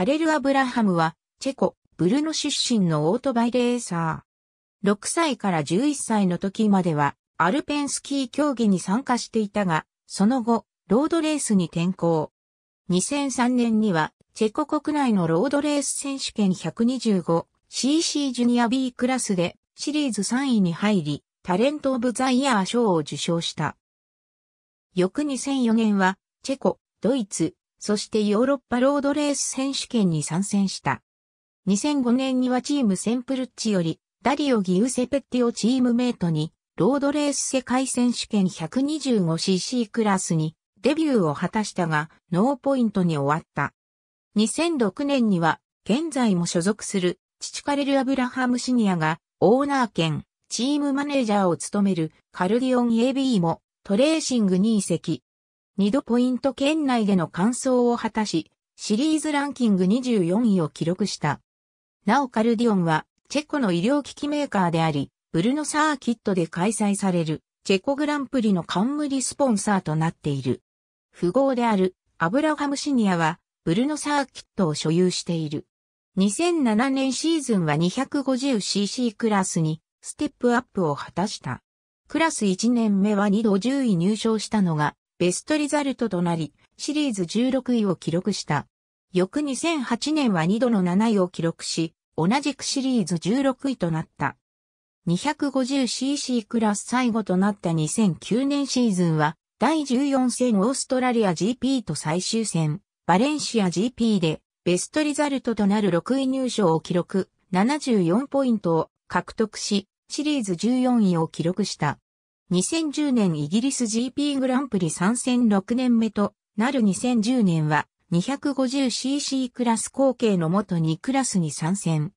カレル・アブラハムは、チェコ、ブルノ出身のオートバイレーサー。6歳から11歳の時までは、アルペンスキー競技に参加していたが、その後、ロードレースに転向。2003年には、チェコ国内のロードレース選手権 125cc ジュニア B クラスで、シリーズ3位に入り、タレント・オブ・ザ・イヤー賞を受賞した。翌2004年は、チェコ、ドイツ、そしてヨーロッパロードレース選手権に参戦した。2005年にはチームセンプルッチより、ダリオ・ギウセペッティをチームメイトに、ロードレース世界選手権 125cc クラスにデビューを果たしたが、ノーポイントに終わった。2006年には、現在も所属する、父カレル・アブラハム・シニアが、オーナー兼、チームマネージャーを務める、カルディオン AB も、トレーシングに移籍。2度ポイント圏内での完走を果たし、シリーズランキング24位を記録した。なおカルディオンは、チェコの医療機器メーカーであり、ブルノサーキットで開催される、チェコグランプリの冠スポンサーとなっている。富豪である、アブラハムシニアは、ブルノサーキットを所有している。2007年シーズンは 250cc クラスに、ステップアップを果たした。クラス1年目は2度10位入賞したのが、ベストリザルトとなり、シリーズ16位を記録した。翌2008年は2度の7位を記録し、同じくシリーズ16位となった。250cc クラス最後となった2009年シーズンは、第14戦オーストラリア GP と最終戦、バレンシア GP で、ベストリザルトとなる6位入賞を記録、74ポイントを獲得し、シリーズ14位を記録した。2010年イギリス GP グランプリ参戦6年目となる2010年は 250cc クラス後継の元2クラスに参戦。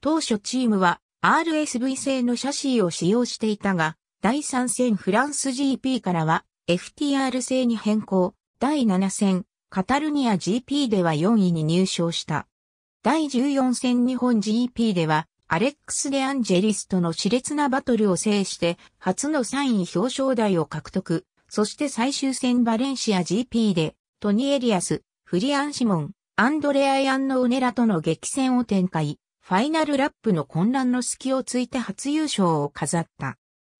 当初チームは RSV 製のシャシーを使用していたが、第3戦フランス GP からは FTR 製に変更、第7戦カタルニア GP では4位に入賞した。第14戦日本 GP ではアレックス・デ・アンジェリスとの熾烈なバトルを制して、初の3位表彰台を獲得。そして最終戦バレンシア GP で、トニエリアス、フリアン・シモン、アンドレア・ヤンのウネラとの激戦を展開。ファイナルラップの混乱の隙をついて初優勝を飾った。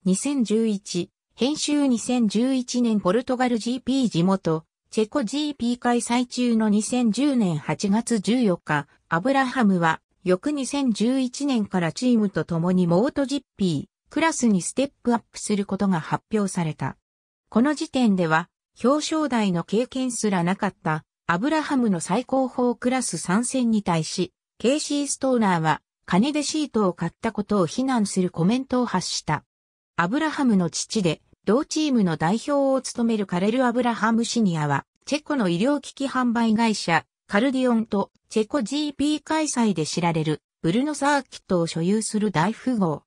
2011、編集2011年ポルトガル GP 地元、チェコ GP 開催中の2010年8月14日、アブラハムは翌2011年からチームと共にモートジッピークラスにステップアップすることが発表された。この時点では表彰台の経験すらなかったアブラハムの最高峰クラス参戦に対し、ケイシー・ストーナーは金でシートを買ったことを非難するコメントを発した。アブラハムの父で同チームの代表を務めるカレル・アブラハムシニアは、チェコの医療機器販売会社、カルディオンとチェコ GP 開催で知られるブルノサーキットを所有する大富豪。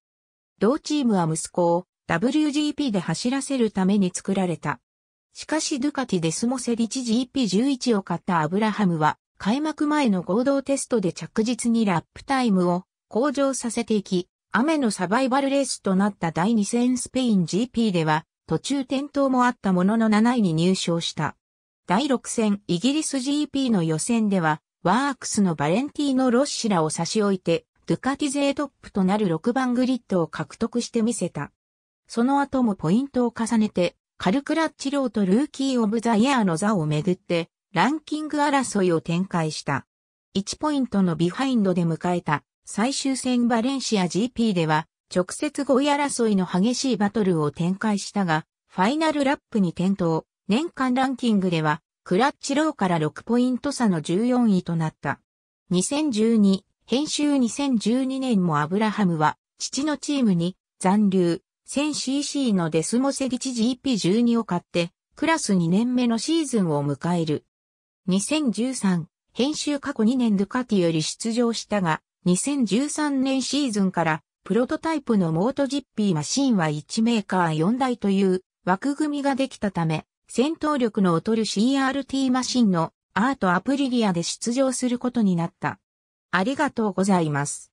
同チームは息子を WGP で走らせるために作られた。しかしドゥカティデスモセリチ GP11 を買ったアブラハムは開幕前の合同テストで着実にラップタイムを向上させていき、雨のサバイバルレースとなった第2戦スペイン GP では途中転倒もあったものの7位に入賞した。第6戦イギリス GP の予選では、ワークスのバレンティーノ・ロッシラを差し置いて、ドゥカティ勢トップとなる6番グリッドを獲得してみせた。その後もポイントを重ねて、カルクラッチローとルーキー・オブ・ザ・イヤーの座をめぐって、ランキング争いを展開した。1ポイントのビハインドで迎えた最終戦バレンシア GP では、直接5位争いの激しいバトルを展開したが、ファイナルラップに転倒。年間ランキングでは、クラッチローから6ポイント差の14位となった。2012、編集2012年もアブラハムは、父のチームに、残留、1000cc のデスモセリチ GP12 を買って、クラス2年目のシーズンを迎える。2013、編集過去2年ドゥカティより出場したが、2013年シーズンから、プロトタイプのモートジッピーマシンは1メーカー4台という枠組みができたため、戦闘力の劣る CRT マシンのアートアプリリアで出場することになった。ありがとうございます。